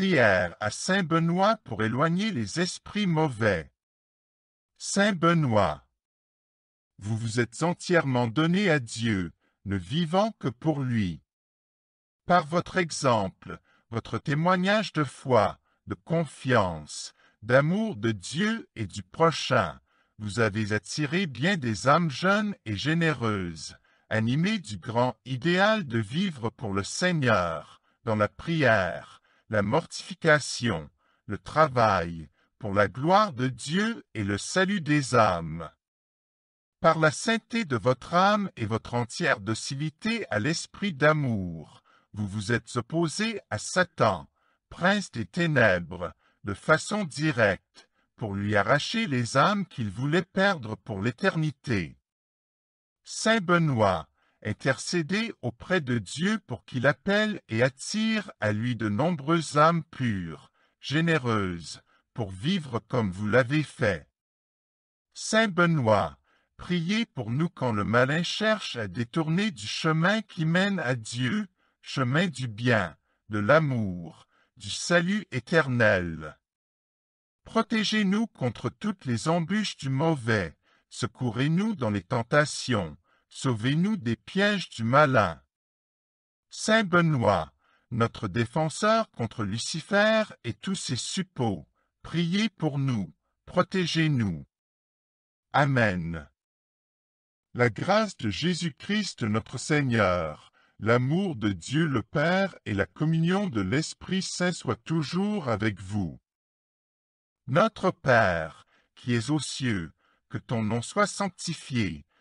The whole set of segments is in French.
prière à Saint Benoît pour éloigner les esprits mauvais. Saint Benoît, vous vous êtes entièrement donné à Dieu, ne vivant que pour lui. Par votre exemple, votre témoignage de foi, de confiance, d'amour de Dieu et du prochain, vous avez attiré bien des âmes jeunes et généreuses, animées du grand idéal de vivre pour le Seigneur, dans la prière, la mortification, le travail, pour la gloire de Dieu et le salut des âmes. Par la sainteté de votre âme et votre entière docilité à l'esprit d'amour, vous vous êtes opposé à Satan, prince des ténèbres, de façon directe, pour lui arracher les âmes qu'il voulait perdre pour l'éternité. Saint Benoît, intercédez auprès de Dieu pour qu'il appelle et attire à lui de nombreuses âmes pures, généreuses, pour vivre comme vous l'avez fait. Saint Benoît, priez pour nous quand le malin cherche à détourner du chemin qui mène à Dieu, chemin du bien, de l'amour, du salut éternel. Protégez-nous contre toutes les embûches du mauvais, secourez-nous dans les tentations, Sauvez-nous des pièges du malin. Saint Benoît, notre défenseur contre Lucifer et tous ses suppôts, priez pour nous, protégez-nous. Amen. La grâce de Jésus-Christ notre Seigneur, l'amour de Dieu le Père et la communion de l'Esprit Saint soient toujours avec vous. Notre Père, qui es aux cieux, que ton nom soit sanctifié,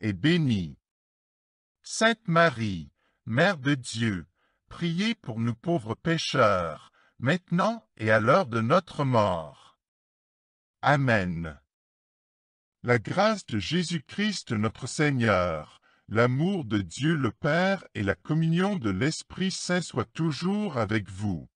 et bénie. Sainte Marie, Mère de Dieu, priez pour nous pauvres pécheurs, maintenant et à l'heure de notre mort. Amen. La grâce de Jésus-Christ notre Seigneur, l'amour de Dieu le Père et la communion de l'Esprit Saint soient toujours avec vous.